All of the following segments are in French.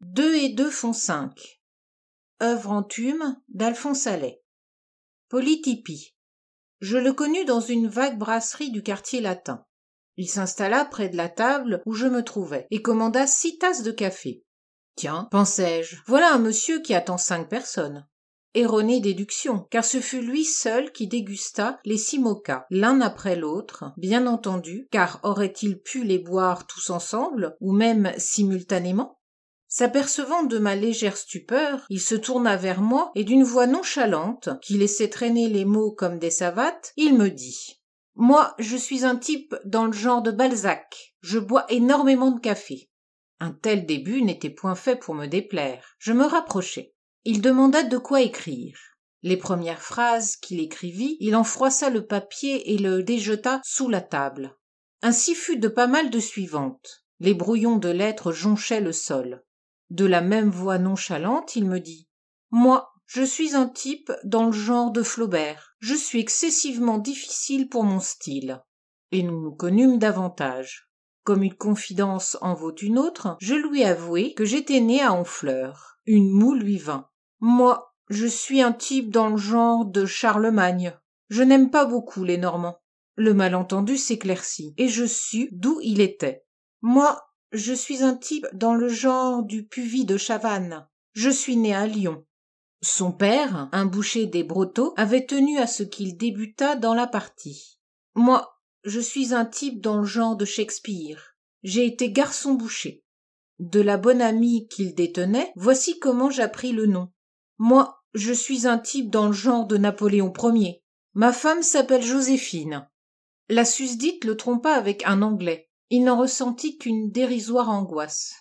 Deux et deux font cinq. Œuvre en thume d'Alphonse Allais. Polytypie. Je le connus dans une vague brasserie du quartier latin. Il s'installa près de la table où je me trouvais et commanda six tasses de café. Tiens, pensai-je, voilà un monsieur qui attend cinq personnes. Erronée déduction, car ce fut lui seul qui dégusta les six mochas, l'un après l'autre, bien entendu, car aurait-il pu les boire tous ensemble, ou même simultanément S'apercevant de ma légère stupeur, il se tourna vers moi et d'une voix nonchalante, qui laissait traîner les mots comme des savates, il me dit Moi, je suis un type dans le genre de Balzac. Je bois énormément de café. Un tel début n'était point fait pour me déplaire. Je me rapprochai. Il demanda de quoi écrire. Les premières phrases qu'il écrivit, il en froissa le papier et le déjeta sous la table. Ainsi fut de pas mal de suivantes. Les brouillons de lettres jonchaient le sol. De la même voix nonchalante, il me dit Moi, je suis un type dans le genre de Flaubert. Je suis excessivement difficile pour mon style. Et nous nous connûmes davantage. Comme une confidence en vaut une autre, je lui avouai que j'étais né à Honfleur. Une moue lui vint. Moi, je suis un type dans le genre de Charlemagne. Je n'aime pas beaucoup les Normands. Le malentendu s'éclaircit, et je sus d'où il était. Moi, je suis un type dans le genre du Puvis de Chavannes. Je suis né à Lyon. Son père, un boucher des Brotteaux, avait tenu à ce qu'il débutât dans la partie. Moi, je suis un type dans le genre de Shakespeare. J'ai été garçon boucher. De la bonne amie qu'il détenait, voici comment j'appris le nom. Moi, je suis un type dans le genre de Napoléon Ier. Ma femme s'appelle Joséphine. La susdite le trompa avec un Anglais il n'en ressentit qu'une dérisoire angoisse.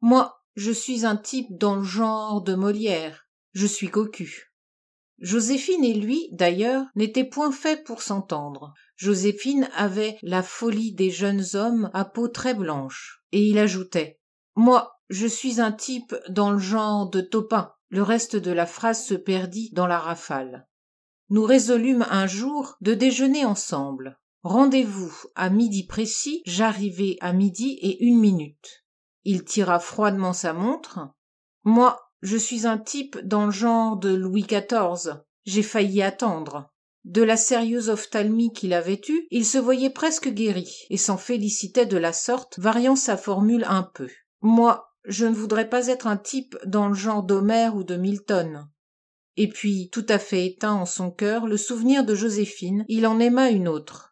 Moi, je suis un type dans le genre de Molière. Je suis cocu. Joséphine et lui, d'ailleurs, n'étaient point faits pour s'entendre. Joséphine avait la folie des jeunes hommes à peau très blanche. Et il ajoutait Moi, je suis un type dans le genre de Topin. Le reste de la phrase se perdit dans la rafale. Nous résolûmes un jour de déjeuner ensemble. Rendez-vous à midi précis, j'arrivai à midi et une minute. Il tira froidement sa montre. Moi, je suis un type dans le genre de Louis XIV. J'ai failli attendre. De la sérieuse ophtalmie qu'il avait eue, il se voyait presque guéri et s'en félicitait de la sorte, variant sa formule un peu. Moi, je ne voudrais pas être un type dans le genre d'Homère ou de Milton. Et puis, tout à fait éteint en son cœur, le souvenir de Joséphine, il en aima une autre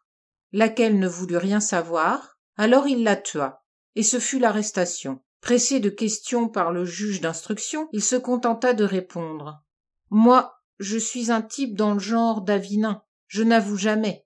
laquelle ne voulut rien savoir, alors il la tua, et ce fut l'arrestation. Pressé de questions par le juge d'instruction, il se contenta de répondre. Moi, je suis un type dans le genre d'Avinin. Je n'avoue jamais.